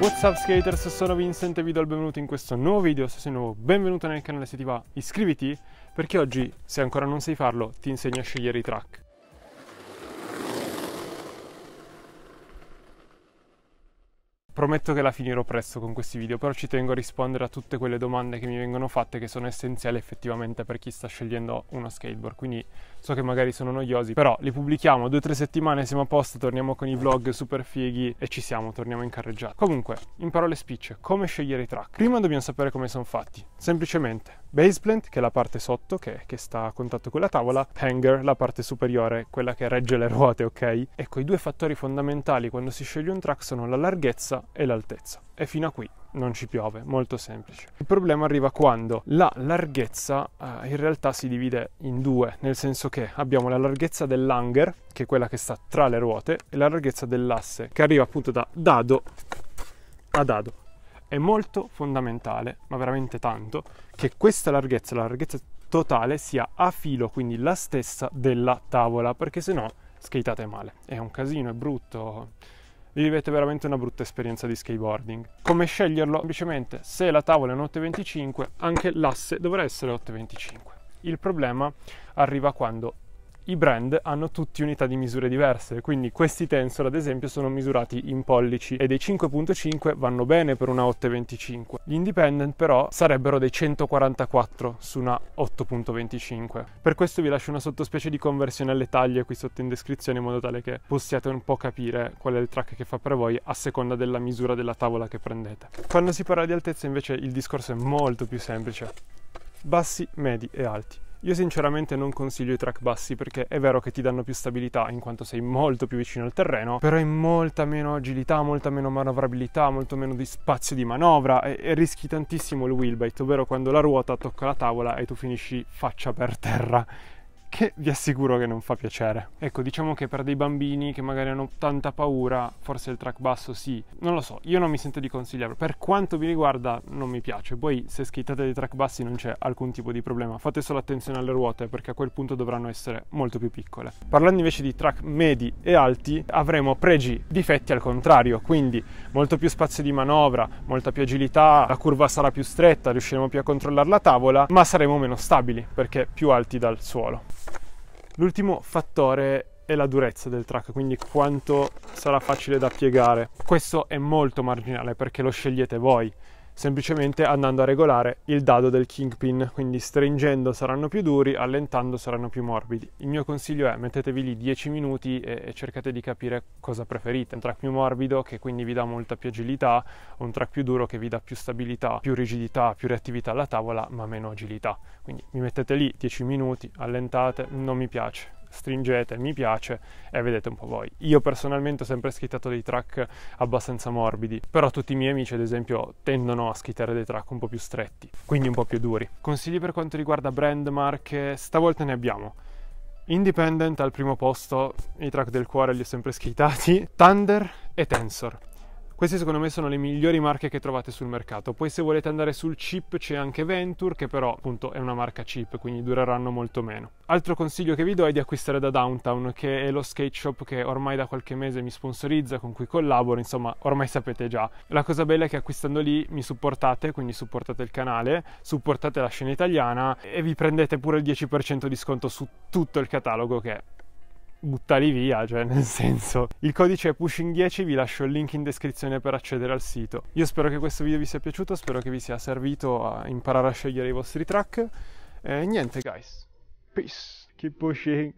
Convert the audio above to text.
What's up skaters, sono Vincent e vi do il benvenuto in questo nuovo video, se sei nuovo benvenuto nel canale se ti va iscriviti perché oggi se ancora non sai farlo ti insegno a scegliere i track. Prometto che la finirò presto con questi video, però ci tengo a rispondere a tutte quelle domande che mi vengono fatte che sono essenziali effettivamente per chi sta scegliendo uno skateboard, quindi so che magari sono noiosi, però li pubblichiamo, due o tre settimane siamo a posto, torniamo con i vlog super fighi e ci siamo, torniamo in carreggiata. Comunque, in parole spicce, come scegliere i track? Prima dobbiamo sapere come sono fatti, semplicemente baseplant, che è la parte sotto, che, che sta a contatto con la tavola, hanger, la parte superiore, quella che regge le ruote, ok? Ecco, i due fattori fondamentali quando si sceglie un track sono la larghezza e l'altezza. E fino a qui non ci piove, molto semplice. Il problema arriva quando la larghezza eh, in realtà si divide in due, nel senso che abbiamo la larghezza dell'hanger, che è quella che sta tra le ruote, e la larghezza dell'asse, che arriva appunto da dado a dado. È molto fondamentale, ma veramente tanto, che questa larghezza, la larghezza totale, sia a filo, quindi la stessa della tavola, perché se no skateate male. È un casino, è brutto vivete veramente una brutta esperienza di skateboarding. Come sceglierlo? Semplicemente se la tavola è un 825, anche l'asse dovrà essere 825. Il problema arriva quando i brand hanno tutti unità di misure diverse, quindi questi tensor ad esempio sono misurati in pollici e dei 5.5 vanno bene per una 8.25. Gli independent però sarebbero dei 144 su una 8.25. Per questo vi lascio una sottospecie di conversione alle taglie qui sotto in descrizione in modo tale che possiate un po' capire qual è il track che fa per voi a seconda della misura della tavola che prendete. Quando si parla di altezza invece il discorso è molto più semplice. Bassi, medi e alti io sinceramente non consiglio i track bassi perché è vero che ti danno più stabilità in quanto sei molto più vicino al terreno, però hai molta meno agilità, molta meno manovrabilità, molto meno di spazio di manovra e, e rischi tantissimo il wheelbait, ovvero quando la ruota tocca la tavola e tu finisci faccia per terra che vi assicuro che non fa piacere. Ecco, diciamo che per dei bambini che magari hanno tanta paura, forse il track basso sì, non lo so, io non mi sento di consigliarlo. Per quanto mi riguarda non mi piace, poi se schittate dei track bassi non c'è alcun tipo di problema, fate solo attenzione alle ruote perché a quel punto dovranno essere molto più piccole. Parlando invece di track medi e alti, avremo pregi, difetti al contrario, quindi molto più spazio di manovra, molta più agilità, la curva sarà più stretta, riusciremo più a controllare la tavola, ma saremo meno stabili perché più alti dal suolo. L'ultimo fattore è la durezza del track, quindi quanto sarà facile da piegare. Questo è molto marginale perché lo scegliete voi semplicemente andando a regolare il dado del kingpin, quindi stringendo saranno più duri, allentando saranno più morbidi. Il mio consiglio è mettetevi lì 10 minuti e, e cercate di capire cosa preferite, un track più morbido che quindi vi dà molta più agilità, o un track più duro che vi dà più stabilità, più rigidità, più reattività alla tavola, ma meno agilità. Quindi mi mettete lì 10 minuti, allentate, non mi piace, stringete, mi piace e vedete un po' voi. Io personalmente ho sempre schittato dei track abbastanza morbidi, però tutti i miei amici ad esempio tendono a schittare dei track un po' più stretti, quindi un po' più duri. Consigli per quanto riguarda brand, marche, stavolta ne abbiamo. Independent al primo posto, i track del cuore li ho sempre schittati, Thunder e Tensor. Queste secondo me sono le migliori marche che trovate sul mercato. Poi se volete andare sul chip c'è anche Venture, che però appunto è una marca chip, quindi dureranno molto meno. Altro consiglio che vi do è di acquistare da Downtown, che è lo skate shop che ormai da qualche mese mi sponsorizza, con cui collaboro, insomma ormai sapete già. La cosa bella è che acquistando lì mi supportate, quindi supportate il canale, supportate la scena italiana e vi prendete pure il 10% di sconto su tutto il catalogo che buttali via, cioè nel senso. Il codice è pushing10, vi lascio il link in descrizione per accedere al sito. Io spero che questo video vi sia piaciuto, spero che vi sia servito a imparare a scegliere i vostri track. E niente guys, peace, keep pushing!